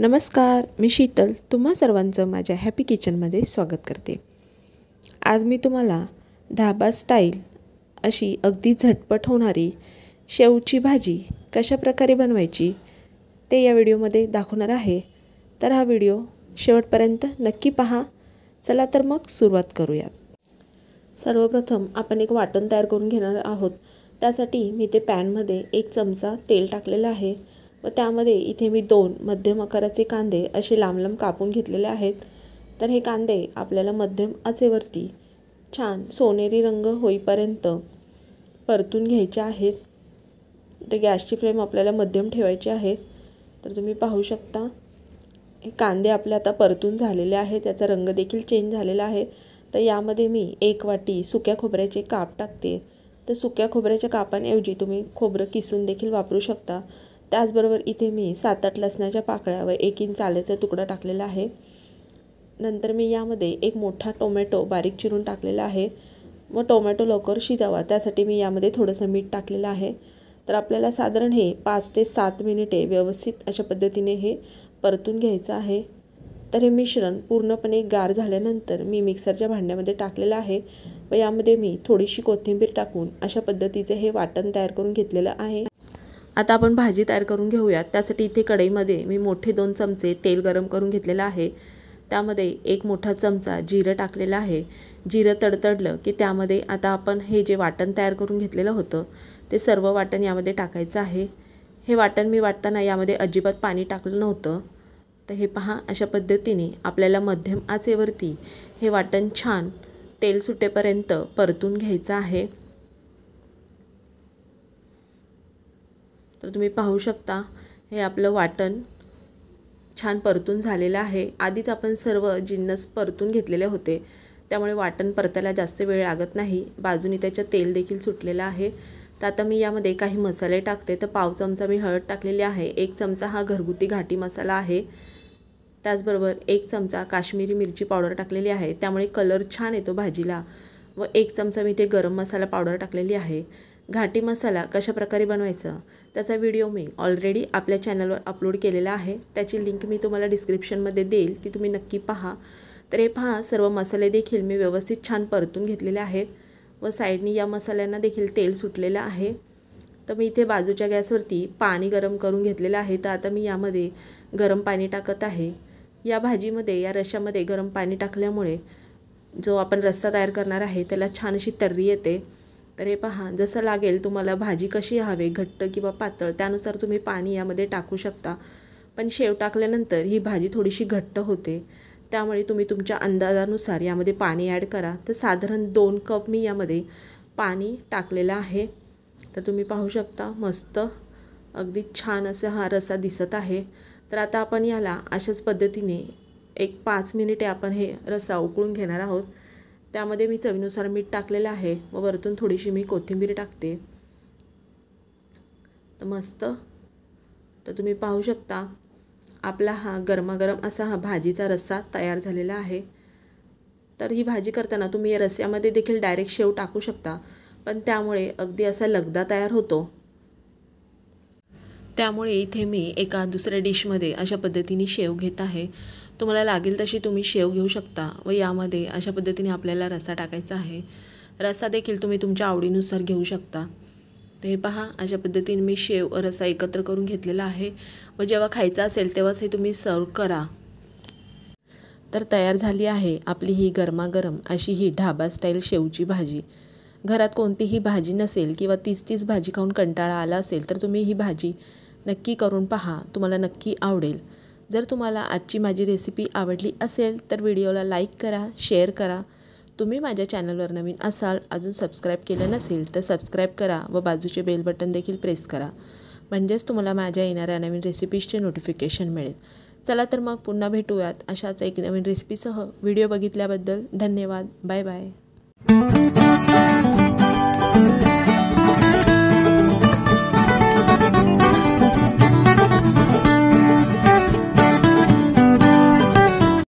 नमस्कार मी शीतल तुम्हा सर्वांचं माझ्या हॅपी किचनमध्ये स्वागत करते आज मी तुम्हाला ढाबा स्टाईल अशी अगदी झटपट होणारी शेवची भाजी कशा प्रकारे बनवायची ते या व्हिडिओमध्ये दाखवणार आहे तर हा व्हिडिओ शेवटपर्यंत नक्की पहा चला तर मग सुरुवात करूयात सर्वप्रथम आपण एक वाटण तयार करून घेणार आहोत त्यासाठी मी ते पॅनमध्ये एक चमचा तेल टाकलेलं आहे व त्यामध्ये इथे मी दोन मध्यम आकाराचे कांदे असे लांब लांब कापून घेतलेले आहेत तर हे कांदे आपल्याला मध्यम आचेवरती छान सोनेरी रंग होईपर्यंत परतून घ्यायचे आहेत तर गॅसची फ्लेम आपल्याला मध्यम ठेवायची आहे तर तुम्ही पाहू शकता हे कांदे आपले आता परतून झालेले आहेत त्याचा रंग देखील चेंज झालेला आहे तर यामध्ये मी एक वाटी सुक्या खोबऱ्याचे काप टाकते तर सुक्या खोबऱ्याच्या कापांऐवजी तुम्ही खोबरं किसून देखील वापरू शकता त्याचबरोबर इथे मी सात आठ लसणाच्या पाकळ्यावर व एक इंच आल्याचा तुकडा टाकलेला आहे नंतर मी यामध्ये एक मोठा टोमॅटो बारीक चिरून टाकलेला आहे व टोमॅटो लवकर शिजावा त्यासाठी मी यामध्ये थोडंसं मीठ टाकलेलं आहे तर आपल्याला साधारण हे पाच ते सात मिनिटे व्यवस्थित अशा पद्धतीने हे परतून घ्यायचं आहे तर हे मिश्रण पूर्णपणे गार झाल्यानंतर मी मिक्सरच्या भांड्यामध्ये टाकलेलं आहे व यामध्ये मी थोडीशी कोथिंबीर टाकून अशा पद्धतीचे हे वाटण तयार करून घेतलेलं आहे आता आपण भाजी तयार करून घेऊयात त्यासाठी इथे कढईमध्ये मी मोठे दोन चमचे तेल गरम करून घेतलेलं आहे त्यामध्ये एक मोठा चमचा जिरं टाकलेला आहे जिरं तडतडलं की त्यामध्ये आता आपण हे जे वाटण तयार करून घेतलेलं होतं ते सर्व वाटण यामध्ये टाकायचं आहे हे वाटण मी वाटताना यामध्ये अजिबात पाणी टाकलं नव्हतं तर हे पहा अशा पद्धतीने आपल्याला मध्यम आचेवरती हे वाटण छान तेल सुटेपर्यंत परतून घ्यायचं आहे तर तुम्ही पाहू शकता हे आपलं वाटण छान परतून झालेलं आहे आधीच आपण सर्व जिन्नस परतून घेतलेले होते त्यामुळे वाटण परतायला जास्त वेळ लागत नाही बाजूनी त्याचं तेल देखील सुटलेलं आहे तर आता मी यामध्ये काही मसाले टाकते तर पाव चमचा मी हळद टाकलेली आहे एक चमचा हा घरगुती घाटी मसाला आहे त्याचबरोबर एक चमचा काश्मीरी मिरची पावडर टाकलेली आहे त्यामुळे कलर छान येतो भाजीला व एक चमचा मी ते गरम मसाला पावडर टाकलेली आहे घाटी मसाला कशा प्रकारे बनवायचं त्याचा व्हिडिओ मी ऑलरेडी आपल्या चॅनलवर अपलोड केलेला आहे त्याची लिंक मी तुम्हाला डिस्क्रिप्शनमध्ये देईल ती तुम्ही नक्की पहा तर हे पहा सर्व मसाले देखील मी व्यवस्थित छान परतून घेतलेले आहेत व साईडनी या मसाल्यांना देखील तेल सुटलेलं आहे तर मी इथे बाजूच्या गॅसवरती पाणी गरम करून घेतलेलं आहे तर आता मी यामध्ये गरम पाणी टाकत आहे या भाजीमध्ये या रशामध्ये गरम पाणी टाकल्यामुळे जो आपण रस्सा तयार करणार आहे त्याला छान अशी तर्री येते तर हे पहा जसं लागेल तुम्हाला भाजी कशी हवे घट्ट किंवा पातळ त्यानुसार तुम्ही पाणी यामध्ये टाकू शकता पण शेव टाकल्यानंतर ही भाजी थोडीशी घट्ट होते त्यामुळे तुम्ही तुमच्या अंदाजानुसार यामध्ये पाणी ॲड करा तर साधारण दोन कप मी यामध्ये पाणी टाकलेलं आहे तर तुम्ही पाहू शकता मस्त अगदी छान असा हा रसा दिसत आहे तर आता आपण याला अशाच पद्धतीने एक पाच मिनिटे आपण हे रसा उकळून घेणार आहोत त्यामध्ये मी चवीनुसार मीठ टाकलेलं आहे व वरतून थोडीशी मी कोथिंबीर टाकते तर मस्त तर तुम्ही पाहू शकता आपला हा गरमागरम असा हा भाजीचा रस्सा तयार झालेला आहे तर ही भाजी करताना तुम्ही या रस्स्यामध्ये देखील डायरेक्ट शेव टाकू शकता पण त्यामुळे अगदी असा लगदा तयार होतो त्यामुळे इथे मी एका दुसऱ्या डिशमध्ये अशा पद्धतीने शेव घेत आहे तुम्हाला लागेल तशी तुम्ही शेव घेऊ शकता व यामध्ये अशा पद्धतीने आपल्याला रस्सा टाकायचा आहे रस्सा देखील तुम्ही तुमच्या आवडीनुसार घेऊ शकता ते पहा अशा पद्धतीने मी शेव रसा एकत्र करून घेतलेला आहे व जेव्हा खायचा असेल तेव्हाच हे तुम्ही सर्व करा तर तयार झाली आहे आपली ही गरमागरम अशी ही ढाबा स्टाईल शेवची भाजी घरात कोणतीही भाजी नसेल किंवा तीस तीस भाजी खाऊन कंटाळा आला असेल तर तुम्ही ही भाजी नक्की करून पहा तुम्हाला नक्की आवडेल जर तुम्हाला आजची माझी रेसिपी आवडली असेल तर व्हिडिओला लाईक करा शेअर करा तुम्ही माझ्या चॅनलवर नवीन असाल अजून सबस्क्राईब केलं नसेल तर सबस्क्राईब करा व बाजूचे बेल बटन देखील प्रेस करा म्हणजेच तुम्हाला माझ्या येणाऱ्या नवीन रेसिपीजचे नोटिफिकेशन मिळेल चला तर मग पुन्हा भेटूयात अशाच एक नवीन रेसिपीसह व्हिडिओ बघितल्याबद्दल धन्यवाद बाय बाय